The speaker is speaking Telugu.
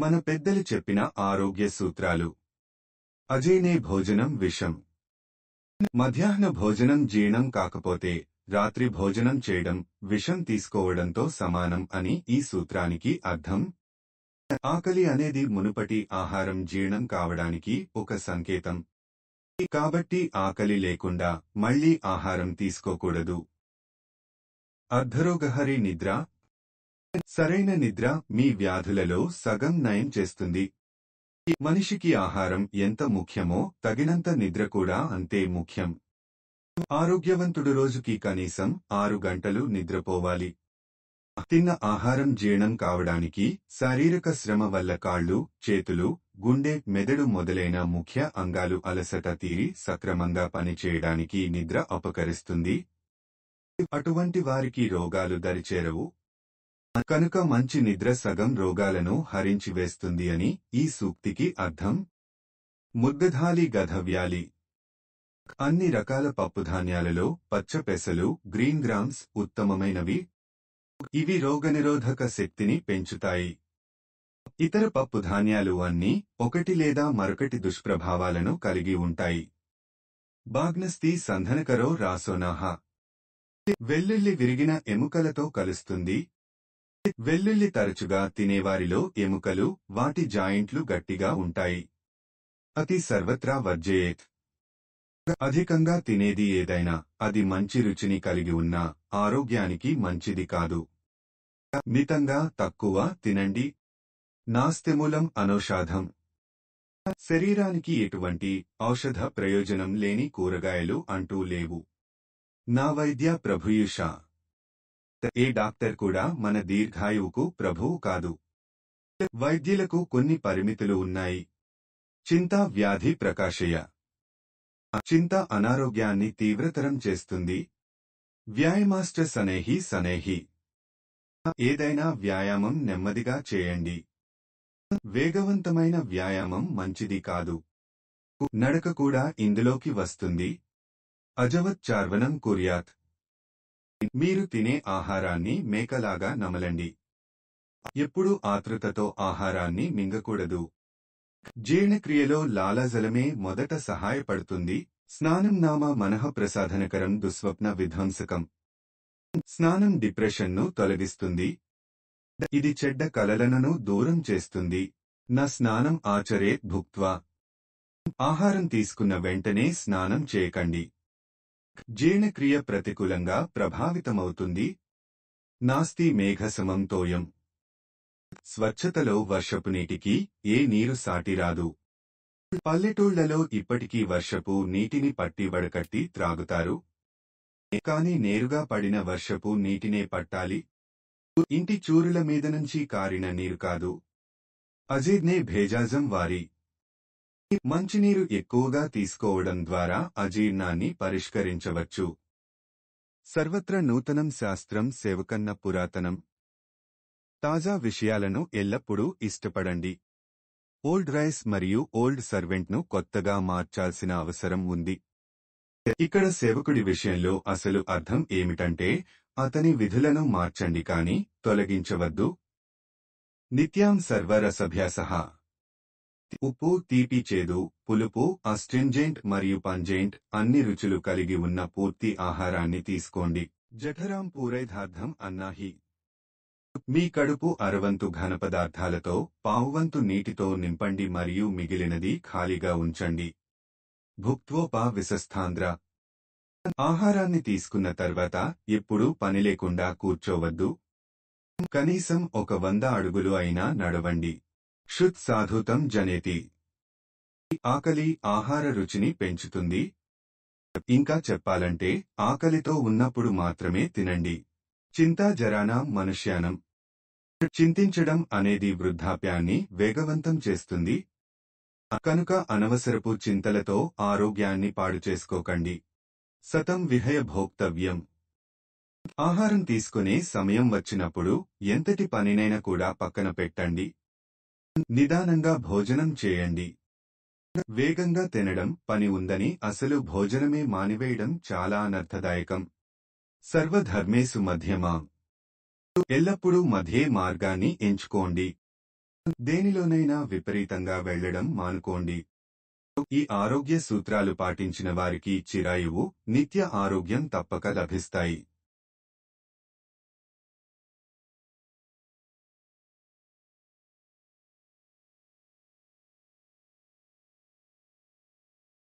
మన పెద్దలు చెప్పిన ఆరోగ్య సూత్రాలు అజయనే భోజనం విషం మధ్యాహ్న భోజనం జీర్ణం కాకపోతే రాత్రి భోజనం చేయడం విషం తీసుకోవడంతో సమానం అని ఈ సూత్రానికి అర్థం ఆకలి అనేది మునుపటి ఆహారం జీర్ణం కావడానికి ఒక సంకేతం కాబట్టి ఆకలి లేకుండా మళ్లీ ఆహారం తీసుకోకూడదు అర్ధరోగహరి నిద్ర సరైన నిద్ర మీ వ్యాధులలో సగం నయం చేస్తుంది మనిషికి ఆహారం ఎంత ముఖ్యమో తగినంత నిద్ర కూడా అంతే ముఖ్యం ఆరోగ్యవంతుడు రోజుకి కనీసం ఆరు గంటలు నిద్రపోవాలి తిన్న ఆహారం జీర్ణం కావడానికి శారీరక శ్రమ వల్ల కాళ్ళు చేతులు గుండె మెదడు మొదలైన ముఖ్య అంగాలు అలసట తీరి సక్రమంగా పనిచేయడానికి నిద్ర అపకరిస్తుంది అటువంటి వారికి రోగాలు దరిచేరవు కనుక మంచి నిద్ర సగం రోగాలను హరించివేస్తుంది అని ఈ సూక్తికి అర్థం ముద్దధాలి గధవ్యాలి అన్ని రకాల పప్పుధాన్యాలలో పచ్చపెసలు గ్రీన్ గ్రామ్స్ ఉత్తమమైనవి ఇవి రోగనిరోధక శక్తిని పెంచుతాయి ఇతర పప్పుధాన్యాలు అన్నీ ఒకటి లేదా మరొకటి దుష్ప్రభావాలను కలిగి ఉంటాయి బాగ్నస్తి సంధనకరో రాసోనాహ వెల్లుల్లి విరిగిన ఎముకలతో కలుస్తుంది వెల్లుల్లి తరచుగా తినేవారిలో ఎముకలు వాటి జాయింట్లు గట్టిగా ఉంటాయి అతి సర్వత్రా వర్జయేత్ అధికంగా తినేది ఏదైనా అది మంచి రుచిని కలిగి ఉన్నా ఆరోగ్యానికి మంచిది కాదు మితంగా తక్కువ తినండి నాస్తిమూలం అనౌషాధం శరీరానికి ఎటువంటి ఔషధ ప్రయోజనం లేని కూరగాయలు అంటూ లేవు నా వైద్య ప్రభుయుషా ఏ డాక్టర్ కూడా మన దీర్ఘాయువుకు ప్రభువు కాదు వైద్యులకు కొన్ని పరిమితులు ఉన్నాయి చింత వ్యాధి ప్రకాశయ చింత అనారోగ్యాన్ని తీవ్రతరం చేస్తుంది వ్యాయమాస్టర్ సనేహి సనేహి ఏదైనా వ్యాయామం నెమ్మదిగా చేయండి వేగవంతమైన వ్యాయామం మంచిది కాదు నడక కూడా ఇందులోకి వస్తుంది అజవత్ చార్వనం కుర్యాత్ మీరు తినే ఆహారాన్ని మేకలాగా నమలండి ఎప్పుడు ఆతృతతో ఆహారాన్ని మింగకూడదు జీర్ణక్రియలో లాలాజలమే మొదట సహాయపడుతుంది స్నానం నామ మనః ప్రసాధనకరం దుస్వప్న విధ్వంసకం స్నానం డిప్రెషన్ను తొలగిస్తుంది ఇది చెడ్డ కలలను దూరం చేస్తుంది నా స్నానం ఆచరే భుక్వా ఆహారం తీసుకున్న వెంటనే స్నానం చేయకండి జీర్ణక్రియ ప్రతికూలంగా ప్రభావితమవుతుంది నాస్తి మేఘసమంతోయం స్వచ్ఛతలో వర్షపు నీటికి ఏ నీరు సాటిరాదు పల్లెటూళ్లలో ఇప్పటికీ వర్షపు నీటిని పట్టి వడకట్టి త్రాగుతారు కాని నేరుగా పడిన వర్షపు నీటినే పట్టాలి ఇంటి చూరుల మీద నుంచి కారిన నీరు కాదు అజిద్నే భేజాజం వారి మంచినీరు ఎక్కువగా తీసుకోవడం ద్వారా అజీర్ణాన్ని పరిష్కరించవచ్చు సర్వత్ర నూతనం శాస్త్రం సేవకన్న పురాతనం తాజా విషయాలను ఎల్లప్పుడూ ఇష్టపడండి ఓల్డ్ రైస్ మరియు ఓల్డ్ సర్వెంట్ను కొత్తగా మార్చాల్సిన అవసరం ఉంది ఇక్కడ సేవకుడి విషయంలో అసలు అర్థం ఏమిటంటే అతని విధులను మార్చండి కాని తొలగించవద్దు నిత్యాం సర్వరసభ్యాసహ ఉప్పు తీపి చేదు పులుపు అస్ట్రింజెంట్ మరియు పంజెంట్ అన్ని రుచులు కలిగి ఉన్న పూర్తి ఆహారాన్ని తీసుకోండి జఠరాం పూరైధార్థం అన్నాహి మీ కడుపు అరవంతు ఘన పదార్థాలతో పావువంతు నీటితో నింపండి మరియు మిగిలినది ఖాళీగా ఉంచండి భుక్త్వోపా విసస్థాంద్ర ఆహారాన్ని తీసుకున్న తర్వాత ఎప్పుడూ పనిలేకుండా కూర్చోవద్దు కనీసం ఒక వంద అడుగులు అయినా నడవండి సాధుతం జనేతి ఆకలి ఆహార రుచిని పెంచుతుంది ఇంకా చెప్పాలంటే ఆకలితో ఉన్నప్పుడు మాత్రమే తినండి చింతాజరానా మనుష్యానం చింతించడం అనేది వృద్ధాప్యాన్ని వేగవంతం చేస్తుంది కనుక అనవసరపు చింతలతో ఆరోగ్యాన్ని పాడు చేసుకోకండి సతం విహయ భోక్తవ్యం ఆహారం తీసుకునే సమయం వచ్చినప్పుడు ఎంతటి పనినైనా కూడా పక్కన పెట్టండి నిదానంగా భోజనం చేయండి వేగంగా తినడం పని ఉందని అసలు భోజనమే మానివేయడం చాలా అనర్థదాయకం సర్వధర్మేసు మధ్యమా ఎల్లప్పుడూ మధ్యే మార్గాన్ని ఎంచుకోండి దేనిలోనైనా విపరీతంగా వెళ్లడం మానుకోండి ఈ ఆరోగ్య సూత్రాలు పాటించిన వారికి చిరాయువు నిత్య ఆరోగ్యం తప్పక లభిస్తాయి